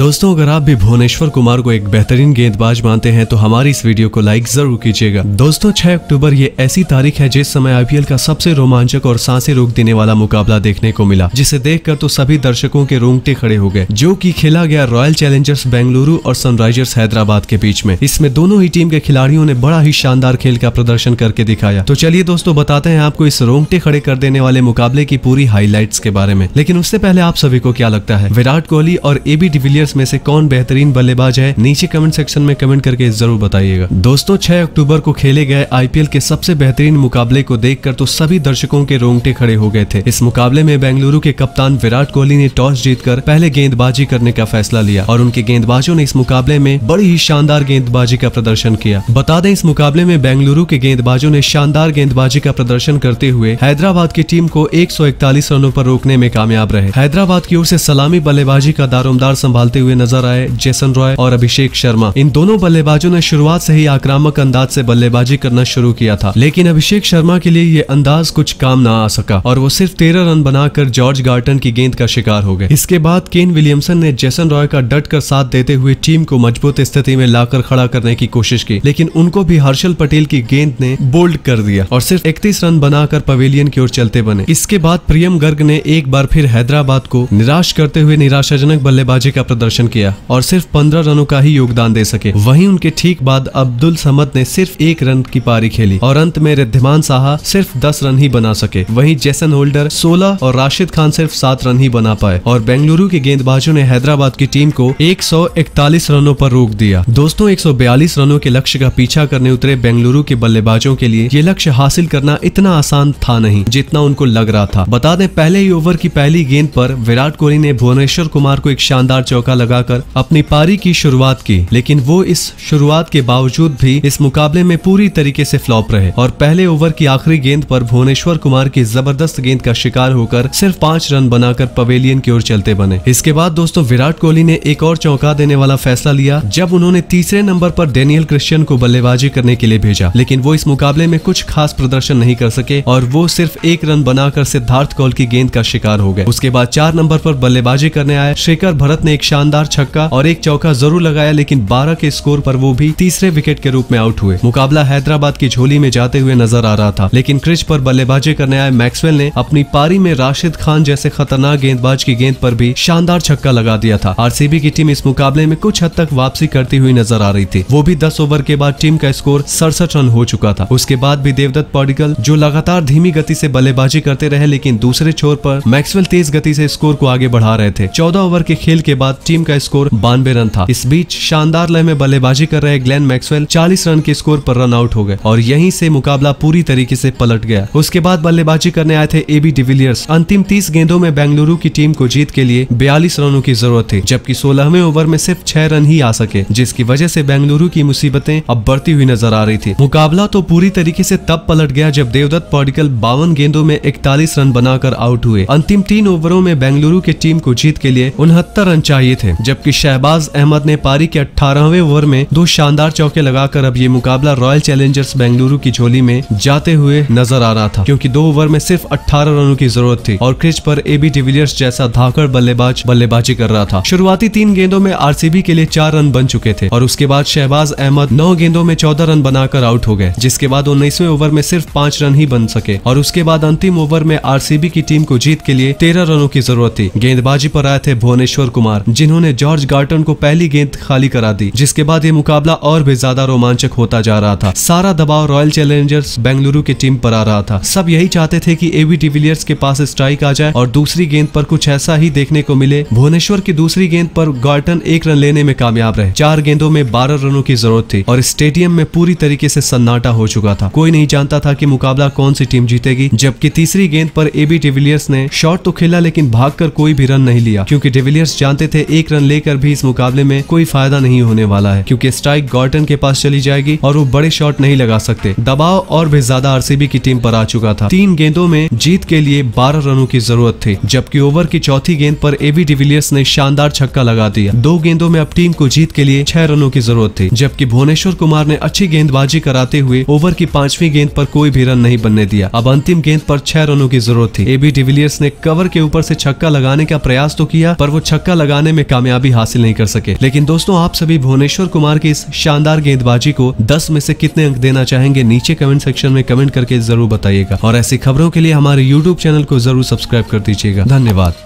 दोस्तों अगर आप भी भुवनेश्वर कुमार को एक बेहतरीन गेंदबाज मानते हैं तो हमारी इस वीडियो को लाइक जरूर कीजिएगा दोस्तों 6 अक्टूबर ये ऐसी तारीख है जिस समय आईपीएल का सबसे रोमांचक और सांसें रोक देने वाला मुकाबला देखने को मिला जिसे देखकर तो सभी दर्शकों के रोंगटे खड़े हो गए जो की खेला गया रॉयल चैलेंजर्स बेंगलुरु और सनराइजर्स हैदराबाद के बीच में इसमें दोनों ही टीम के खिलाड़ियों ने बड़ा ही शानदार खेल का प्रदर्शन करके दिखाया तो चलिए दोस्तों बताते हैं आपको इस रोंगटे खड़े कर देने वाले मुकाबले की पूरी हाईलाइट के बारे में लेकिन उससे पहले आप सभी को क्या लगता है विराट कोहली और एबी डिविलियर्स में से कौन बेहतरीन बल्लेबाज है नीचे कमेंट सेक्शन में कमेंट करके जरूर बताइएगा दोस्तों छह अक्टूबर को खेले गए आईपीएल के सबसे बेहतरीन मुकाबले को देखकर तो सभी दर्शकों के रोंगटे खड़े हो गए थे इस मुकाबले में बेंगलुरु के कप्तान विराट कोहली ने टॉस जीत पहले गेंदबाजी करने का फैसला लिया और उनके गेंदबाजों ने इस मुकाबले में बड़ी ही शानदार गेंदबाजी का प्रदर्शन किया बता दें इस मुकाबले में बेंगलुरु के गेंदबाजों ने शानदार गेंदबाजी का प्रदर्शन करते हुए हैदराबाद की टीम को 141 रनों पर रोकने में कामयाब रहे हैदराबाद की ओर से सलामी बल्लेबाजी का दारोमदार संभालते करते हुए नजर आए जेसन रॉय और अभिषेक शर्मा इन दोनों बल्लेबाजों ने शुरुआत से ही आक्रामक अंदाज से बल्लेबाजी करना शुरू किया था लेकिन अभिषेक शर्मा के लिए ये अंदाज कुछ काम ना आ सका और वो सिर्फ तेरह रन बनाकर जॉर्ज गार्टन की गेंद का शिकार हो गए इसके बाद केन विलियमसन ने जेसन रॉय का डट कर साथ देते हुए टीम को मजबूत स्थिति में लाकर खड़ा करने की कोशिश की लेकिन उनको भी हर्षल पटेल की गेंद ने बोल्ड कर दिया और सिर्फ इकतीस रन बनाकर पवेलियन की ओर चलते बने इसके बाद प्रियम गर्ग ने एक बार फिर हैदराबाद को निराश करते हुए निराशाजनक बल्लेबाजी का प्रदर्शन प्रदर्शन किया और सिर्फ पंद्रह रनों का ही योगदान दे सके वहीं उनके ठीक बाद अब्दुल समद ने सिर्फ एक रन की पारी खेली और अंत में रिद्धिमान साहा सिर्फ दस रन ही बना सके वहीं जैसन होल्डर सोलह और राशिद खान सिर्फ सात रन ही बना पाए और बेंगलुरु के गेंदबाजों ने हैदराबाद की टीम को 141 रनों पर रोक दिया दोस्तों 142 रनों के लक्ष्य का पीछा करने उतरे बेंगलुरु के बल्लेबाजों के लिए ये लक्ष्य हासिल करना इतना आसान था नहीं जितना उनको लग रहा था बता दें पहले ही ओवर की पहली गेंद पर विराट कोहली ने भुवनेश्वर कुमार को एक शानदार चौका चौका लगाकर अपनी पारी की शुरुआत की लेकिन वो इस शुरुआत के बावजूद भी इस मुकाबले में पूरी तरीके से फ्लॉप रहे और पहले ओवर की आखिरी गेंद पर भुवनेश्वर कुमार की जबरदस्त गेंद का शिकार होकर सिर्फ पांच रन बनाकर पवेलियन की ओर चलते बने इसके बाद दोस्तों विराट कोहली ने एक और चौका देने वाला फैसला लिया जब उन्होंने तीसरे नंबर पर डेनियल क्रिश्चियन को बल्लेबाजी करने के लिए भेजा लेकिन वो इस मुकाबले में कुछ खास प्रदर्शन नहीं कर सके और वो सिर्फ एक रन बनाकर सिद्धार्थ कौल की गेंद का शिकार हो गए उसके बाद चार नंबर पर बल्लेबाजी करने आए शेखर भरत ने एक शान शानदार छक्का और एक चौका जरूर लगाया लेकिन बारह के स्कोर पर वो भी तीसरे विकेट के रूप में आउट हुए मुकाबला हैदराबाद की झोली में जाते हुए नजर आ रहा था लेकिन क्रिच पर बल्लेबाजी करने आए मैक्सवेल ने अपनी पारी में राशिद खान जैसे खतरनाक गेंदबाज की गेंद पर भी शानदार छक्का लगा दिया था आर की टीम इस मुकाबले में कुछ हद तक वापसी करती हुई नजर आ रही थी वो भी दस ओवर के बाद टीम का स्कोर सड़सठ रन हो चुका था उसके बाद भी देवदत्त पॉडिकल जो लगातार धीमी गति से बल्लेबाजी करते रहे लेकिन दूसरे छोर पर मैक्सवेल तेज गति से स्कोर को आगे बढ़ा रहे थे चौदह ओवर के खेल के बाद टीम का स्कोर बानवे रन था इस बीच शानदार लय में बल्लेबाजी कर रहे ग्लेन मैक्सवेल चालीस रन के स्कोर पर रन आउट हो गए और यहीं से मुकाबला पूरी तरीके से पलट गया उसके बाद बल्लेबाजी करने आए थे एबी डिविलियर्स अंतिम तीस गेंदों में बेंगलुरु की टीम को जीत के लिए बयालीस रनों की जरूरत थी जबकि सोलहवें ओवर में सिर्फ छह रन ही आ सके जिसकी वजह से बेंगलुरु की मुसीबतें अब बढ़ती हुई नजर आ रही थी मुकाबला तो पूरी तरीके से तब पलट गया जब देवदत्त पॉडिकल बावन गेंदों में इकतालीस रन बनाकर आउट हुए अंतिम तीन ओवरों में बेंगलुरु की टीम को जीत के लिए उनहत्तर रन चाहिए थे जबकि शहबाज अहमद ने पारी के अठारहवे ओवर में दो शानदार चौके लगाकर अब ये मुकाबला रॉयल चैलेंजर्स बेंगलुरु की झोली में जाते हुए नजर आ रहा था क्योंकि दो ओवर में सिर्फ अठारह रनों की जरूरत थी और क्रिच पर एबी डिविलियर्स जैसा धाकड़ बल्लेबाज बल्लेबाजी कर रहा था शुरुआती तीन गेंदों में आरसीबी के लिए चार रन बन चुके थे और उसके बाद शहबाज अहमद नौ गेंदों में चौदह रन बनाकर आउट हो गए जिसके बाद उन्नीसवे ओवर में सिर्फ पांच रन ही बन सके और उसके बाद अंतिम ओवर में आरसीबी की टीम को जीत के लिए तेरह रनों की जरूरत थी गेंदबाजी पर आए थे भुवनेश्वर कुमार जिन्हें इन्होंने जॉर्ज गार्टन को पहली गेंद खाली करा दी जिसके बाद ये मुकाबला और भी ज्यादा रोमांचक होता जा रहा था सारा दबाव रॉयल चैलेंजर्स बेंगलुरु की टीम पर आ रहा था सब यही चाहते थे कि एवी डिविलियर्स के पास स्ट्राइक आ जाए और दूसरी गेंद पर कुछ ऐसा ही देखने को मिले भुवनेश्वर की दूसरी गेंद पर गार्टन एक रन लेने में कामयाब रहे चार गेंदों में बारह रनों की जरूरत थी और स्टेडियम में पूरी तरीके से सन्नाटा हो चुका था कोई नहीं जानता था की मुकाबला कौन सी टीम जीतेगी जबकि तीसरी गेंद पर एबी डिविलियर्स ने शॉट तो खेला लेकिन भागकर कोई भी रन नहीं लिया क्योंकि डिविलियर्स जानते थे एक रन लेकर भी इस मुकाबले में कोई फायदा नहीं होने वाला है क्योंकि स्ट्राइक गॉर्टन के पास चली जाएगी और वो बड़े शॉट नहीं लगा सकते दबाव और भी ज्यादा आरसीबी की टीम पर आ चुका था तीन गेंदों में जीत के लिए बारह रनों की जरूरत थी जबकि ओवर की चौथी गेंद पर एबी डिविलियर्स ने शानदार छक्का लगा दिया दो गेंदों में अब टीम को जीत के लिए छह रनों की जरूरत थी जबकि भुवनेश्वर कुमार ने अच्छी गेंदबाजी कराते हुए ओवर की पांचवी गेंद पर कोई भी रन नहीं बनने दिया अब अंतिम गेंद पर छह रनों की जरूरत थी एबी डिविलियर्स ने कवर के ऊपर से छक्का लगाने का प्रयास तो किया पर वो छक्का लगाने में कामयाबी हासिल नहीं कर सके लेकिन दोस्तों आप सभी भुवनेश्वर कुमार की इस शानदार गेंदबाजी को दस में से कितने अंक देना चाहेंगे नीचे कमेंट सेक्शन में कमेंट करके जरूर बताइएगा और ऐसी खबरों के लिए हमारे यूट्यूब चैनल को जरूर सब्सक्राइब कर दीजिएगा धन्यवाद